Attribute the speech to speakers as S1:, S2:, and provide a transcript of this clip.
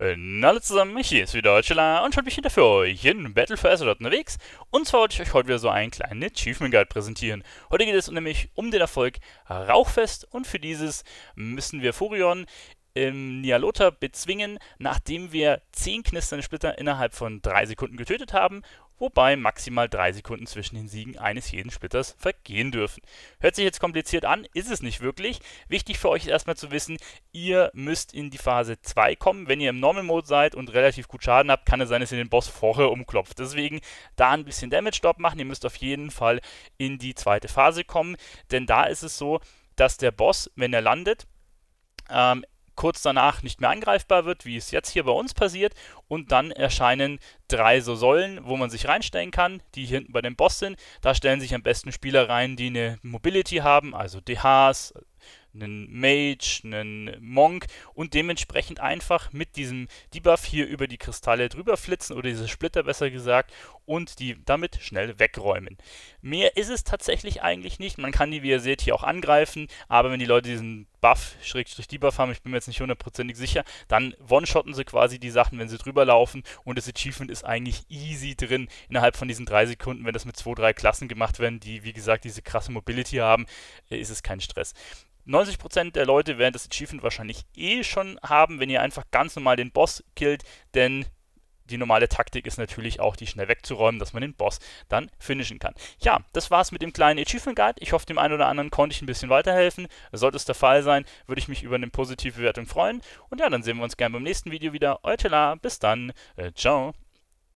S1: Hallo alle zusammen, hier ist wieder Deutschela und schon bin ich wieder für euch in Battle for Azeroth unterwegs. Und zwar wollte ich euch heute wieder so einen kleinen Achievement Guide präsentieren. Heute geht es nämlich um den Erfolg Rauchfest und für dieses müssen wir Furion im Nialota bezwingen, nachdem wir 10 knisternde Splitter innerhalb von 3 Sekunden getötet haben wobei maximal 3 Sekunden zwischen den Siegen eines jeden Splitters vergehen dürfen. Hört sich jetzt kompliziert an, ist es nicht wirklich. Wichtig für euch ist erstmal zu wissen, ihr müsst in die Phase 2 kommen. Wenn ihr im Normal Mode seid und relativ gut Schaden habt, kann es sein, dass ihr den Boss vorher umklopft. Deswegen da ein bisschen Damage Stop machen. Ihr müsst auf jeden Fall in die zweite Phase kommen, denn da ist es so, dass der Boss, wenn er landet, ähm, kurz danach nicht mehr angreifbar wird, wie es jetzt hier bei uns passiert. Und dann erscheinen drei so Säulen, wo man sich reinstellen kann, die hier hinten bei dem Boss sind. Da stellen sich am besten Spieler rein, die eine Mobility haben, also DHs, einen Mage, einen Monk und dementsprechend einfach mit diesem Debuff hier über die Kristalle drüber flitzen oder diese Splitter besser gesagt und die damit schnell wegräumen. Mehr ist es tatsächlich eigentlich nicht. Man kann die, wie ihr seht, hier auch angreifen, aber wenn die Leute diesen Buff, Schrägstrich Debuff haben, ich bin mir jetzt nicht hundertprozentig sicher, dann one-shotten sie quasi die Sachen, wenn sie drüber laufen und das Achievement ist eigentlich easy drin innerhalb von diesen drei Sekunden, wenn das mit zwei, drei Klassen gemacht werden, die wie gesagt diese krasse Mobility haben, äh, ist es kein Stress. 90% der Leute werden das Achievement wahrscheinlich eh schon haben, wenn ihr einfach ganz normal den Boss killt, denn die normale Taktik ist natürlich auch, die schnell wegzuräumen, dass man den Boss dann finishen kann. Ja, das war's mit dem kleinen Achievement Guide. Ich hoffe, dem einen oder anderen konnte ich ein bisschen weiterhelfen. Sollte es der Fall sein, würde ich mich über eine positive Bewertung freuen. Und ja, dann sehen wir uns gerne beim nächsten Video wieder. Euer Tela, bis dann. Äh, ciao.